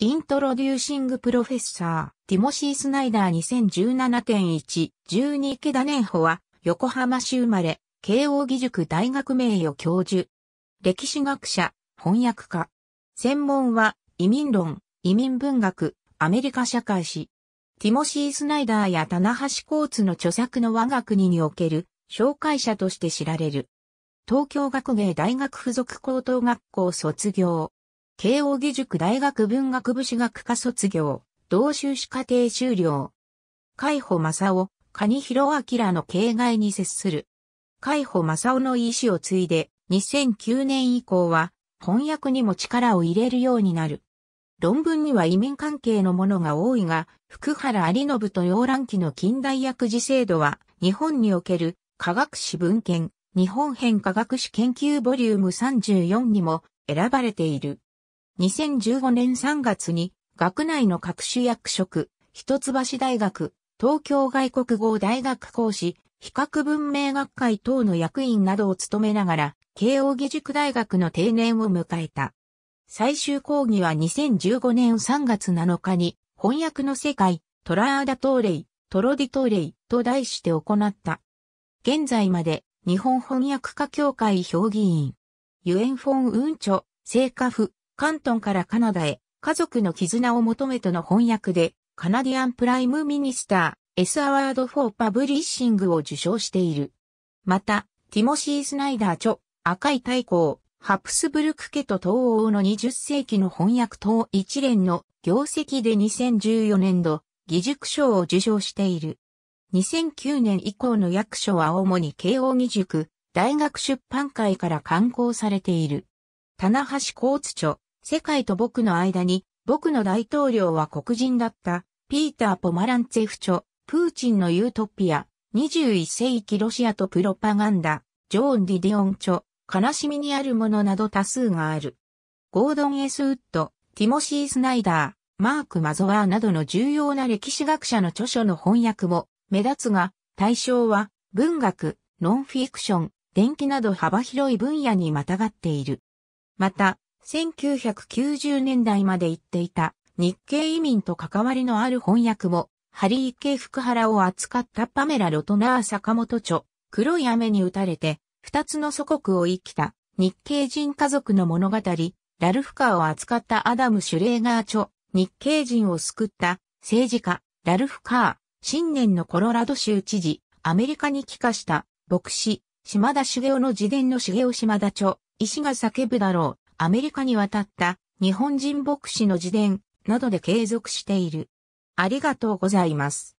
イントロデューシングプロフェッサー、ティモシー・スナイダー2017.1、12池田年保は、横浜市生まれ、慶応義塾大学名誉教授。歴史学者、翻訳家。専門は、移民論、移民文学、アメリカ社会史。ティモシー・スナイダーや棚橋コーツの著作の我が国における、紹介者として知られる。東京学芸大学附属高等学校卒業。慶応義塾大学文学部史学科卒業、同修士課程修了。海保正夫、蟹広明の形骸に接する。海保正夫の意思を継いで、2009年以降は、翻訳にも力を入れるようになる。論文には移民関係のものが多いが、福原有信と洋蘭期の近代薬事制度は、日本における科学史文献、日本編科学史研究ボリューム34にも選ばれている。2015年3月に学内の各種役職、一橋大学、東京外国語大学講師、比較文明学会等の役員などを務めながら、慶應義塾大学の定年を迎えた。最終講義は2015年3月7日に、翻訳の世界、トラーダトーレイ、トロディトーレイと題して行った。現在まで、日本翻訳家協会評議員、ユエンフォン・ウンチョ、聖家府、関東からカナダへ、家族の絆を求めとの翻訳で、カナディアンプライムミニスター、S アワードフォーパブリッシングを受賞している。また、ティモシー・スナイダー著、赤い太鼓、ハプスブルク家と東欧の20世紀の翻訳等一連の業績で2014年度、義塾賞を受賞している。2009年以降の役所は主に慶応義塾、大学出版会から刊行されている。棚橋交津著、世界と僕の間に、僕の大統領は黒人だった、ピーター・ポマランツェフ著、プーチンのユートピア、21世紀ロシアとプロパガンダ、ジョーン・ディディオン著、悲しみにあるものなど多数がある。ゴードン・エスウッド、ティモシー・スナイダー、マーク・マゾワーなどの重要な歴史学者の著書の翻訳も目立つが、対象は文学、ノンフィクション、電気など幅広い分野にまたがっている。また、1990年代まで行っていた日系移民と関わりのある翻訳も、ハリー系福原を扱ったパメラ・ロトナー坂本著、黒い雨に打たれて、二つの祖国を生きた日系人家族の物語、ラルフカーを扱ったアダム・シュレーガー著、日系人を救った政治家、ラルフカー、新年のコロラド州知事、アメリカに帰化した牧師、島田茂雄の自伝の茂雄島田著、医師が叫ぶだろう、アメリカに渡った日本人牧師の自伝などで継続している。ありがとうございます。